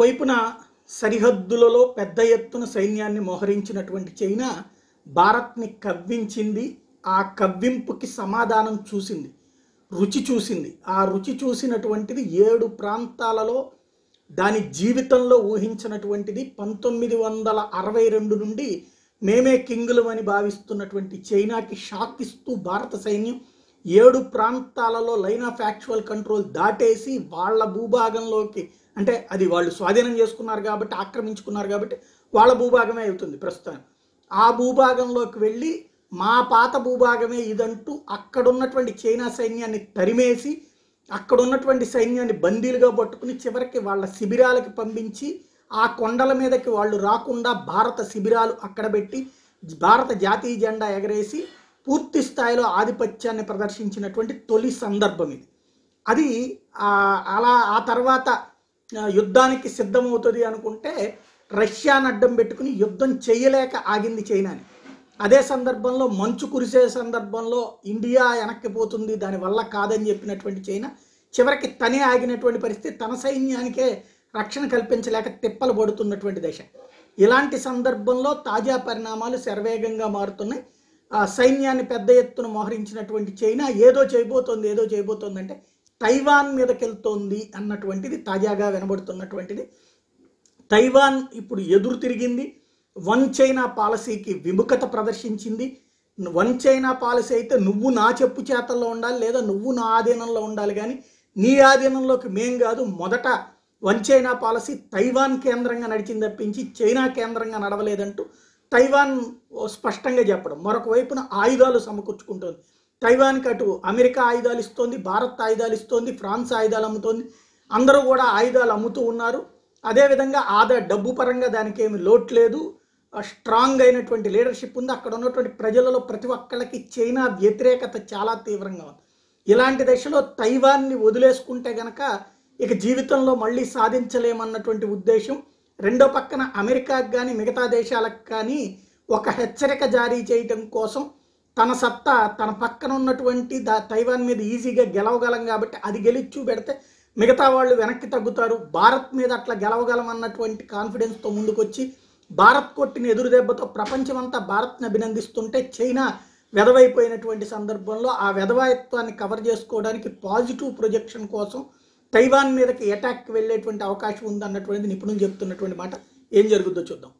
వైపున సరిహద్దులలో పెద్ద ఎత్తున సైన్యాన్ని మోహరించినటువంటి చైనా భారత్ని కవ్వించింది ఆ కవ్వింపుకి సమాధానం చూసింది రుచి చూసింది ఆ రుచి చూసినటువంటిది ఏడు ప్రాంతాలలో దాని జీవితంలో ఊహించినటువంటిది పంతొమ్మిది వందల అరవై రెండు నుండి మేమే కింగులు అని భావిస్తున్నటువంటి చైనాకి షాక్ ఇస్తూ భారత సైన్యం ఏడు ప్రాంతాలలో లైన్ ఆఫ్ యాక్చువల్ కంట్రోల్ దాటేసి వాళ్ళ భూభాగంలోకి అంటే అది వాళ్ళు స్వాధీనం చేసుకున్నారు కాబట్టి ఆక్రమించుకున్నారు కాబట్టి వాళ్ళ భూభాగమే అవుతుంది ప్రస్తుతం ఆ భూభాగంలోకి వెళ్ళి మా పాత భూభాగమే ఇదంటూ అక్కడున్నటువంటి చైనా సైన్యాన్ని తరిమేసి అక్కడున్నటువంటి సైన్యాన్ని బందీలుగా పట్టుకుని చివరికి వాళ్ళ శిబిరాలకి పంపించి ఆ కొండల మీదకి వాళ్ళు రాకుండా భారత శిబిరాలు అక్కడ పెట్టి భారత జాతీయ జెండా ఎగరేసి పూర్తి స్థాయిలో ఆధిపత్యాన్ని ప్రదర్శించినటువంటి తొలి సందర్భం ఇది అది అలా ఆ తర్వాత యుద్ధానికి సిద్ధమవుతుంది అనుకుంటే రష్యాను అడ్డం పెట్టుకుని యుద్ధం చేయలేక ఆగింది చైనాని అదే సందర్భంలో మంచు కురిసే సందర్భంలో ఇండియా వెనక్కిపోతుంది దానివల్ల కాదని చెప్పినటువంటి చైనా చివరికి తనే ఆగినటువంటి పరిస్థితి తన సైన్యానికే రక్షణ కల్పించలేక తిప్పలు పడుతున్నటువంటి దశ ఇలాంటి సందర్భంలో తాజా పరిణామాలు శరవేగంగా మారుతున్నాయి ఆ సైన్యాన్ని పెద్ద ఎత్తున మోహరించినటువంటి చైనా ఏదో చేయబోతోంది ఏదో అంటే తైవాన్ మీదకెళ్తోంది అన్నటువంటిది తాజాగా వినబడుతున్నటువంటిది తైవాన్ ఇప్పుడు ఎదురు తిరిగింది వన్ చైనా పాలసీకి విముఖత ప్రదర్శించింది వన్ చైనా పాలసీ అయితే నువ్వు నా చెప్పు చేతల్లో ఉండాలి లేదా నువ్వు నా ఆధీనంలో ఉండాలి కానీ నీ ఆధీనంలోకి మేం కాదు మొదట వన్ చైనా పాలసీ తైవాన్ కేంద్రంగా నడిచింది తప్పించి చైనా కేంద్రంగా నడవలేదంటూ తైవాన్ స్పష్టంగా చెప్పడం మరొక వైపున ఆయుధాలు సమకూర్చుకుంటుంది తైవాన్ కటు అమెరికా ఆయుధాలు ఇస్తోంది భారత్ ఆయుధాలు ఇస్తోంది ఫ్రాన్స్ ఆయుధాలు అమ్ముతోంది అందరూ కూడా ఆయుధాలు అమ్ముతూ ఉన్నారు అదేవిధంగా ఆదా డబ్బు పరంగా దానికి ఏమి లోటు లేదు స్ట్రాంగ్ అయినటువంటి లీడర్షిప్ ఉంది అక్కడ ఉన్నటువంటి ప్రజలలో ప్రతి ఒక్కళ్ళకి చైనా వ్యతిరేకత చాలా తీవ్రంగా ఉంది ఇలాంటి దశలో తైవాన్ని వదిలేసుకుంటే గనక ఇక జీవితంలో మళ్ళీ సాధించలేమన్నటువంటి ఉద్దేశం రెండో పక్కన అమెరికాకు కానీ మిగతా దేశాలకు కానీ ఒక హెచ్చరిక జారీ చేయటం కోసం తన సత్తా తన పక్కన ఉన్నటువంటి దా తైవాన్ మీద ఈజీగా గెలవగలం కాబట్టి అది గెలిచి పెడితే మిగతా వాళ్ళు వెనక్కి తగ్గుతారు భారత్ మీద అట్లా గెలవగలం అన్నటువంటి కాన్ఫిడెన్స్తో ముందుకొచ్చి భారత్ కొట్టిన ఎదురు దెబ్బతో ప్రపంచమంతా భారత్ని అభినందిస్తుంటే చైనా వెధవైపోయినటువంటి సందర్భంలో ఆ వెధవాయత్వాన్ని కవర్ చేసుకోవడానికి పాజిటివ్ ప్రొజెక్షన్ కోసం తైవాన్ మీదకి అటాక్ వెళ్ళేటువంటి అవకాశం ఉందన్నటువంటి నిపుణులు చెప్తున్నటువంటి మాట ఏం జరుగుద్దో చూద్దాం